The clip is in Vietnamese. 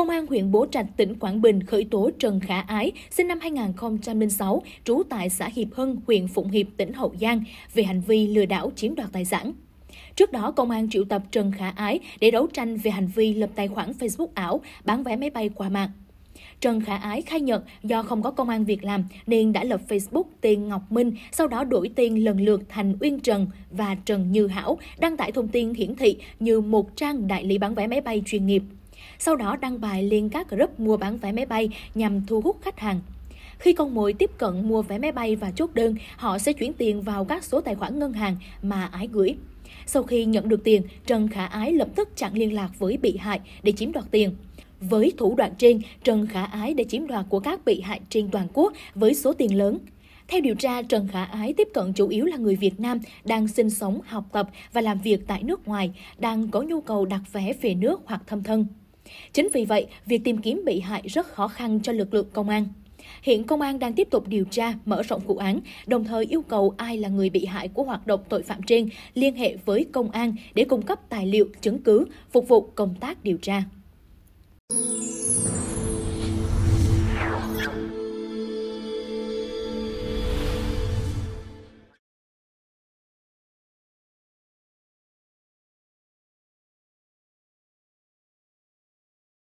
Công an huyện Bố Trạch, tỉnh Quảng Bình khởi tố Trần Khả Ái, sinh năm 2006, trú tại xã Hiệp Hưng, huyện Phụng Hiệp, tỉnh Hậu Giang, về hành vi lừa đảo chiếm đoạt tài sản. Trước đó, công an triệu tập Trần Khả Ái để đấu tranh về hành vi lập tài khoản Facebook ảo, bán vé máy bay qua mạng. Trần Khả Ái khai nhận do không có công an việc làm nên đã lập Facebook tên Ngọc Minh, sau đó đổi tên lần lượt thành Uyên Trần và Trần Như Hảo, đăng tải thông tin hiển thị như một trang đại lý bán vé máy bay chuyên nghiệp sau đó đăng bài lên các group mua bán vé máy bay nhằm thu hút khách hàng. Khi con mồi tiếp cận mua vé máy bay và chốt đơn, họ sẽ chuyển tiền vào các số tài khoản ngân hàng mà ái gửi. Sau khi nhận được tiền, Trần Khả Ái lập tức chặn liên lạc với bị hại để chiếm đoạt tiền. Với thủ đoạn trên, Trần Khả Ái đã chiếm đoạt của các bị hại trên toàn quốc với số tiền lớn. Theo điều tra, Trần Khả Ái tiếp cận chủ yếu là người Việt Nam đang sinh sống, học tập và làm việc tại nước ngoài, đang có nhu cầu đặt vé về nước hoặc thăm thân. Chính vì vậy, việc tìm kiếm bị hại rất khó khăn cho lực lượng công an. Hiện công an đang tiếp tục điều tra, mở rộng vụ án, đồng thời yêu cầu ai là người bị hại của hoạt động tội phạm trên liên hệ với công an để cung cấp tài liệu, chứng cứ, phục vụ công tác điều tra.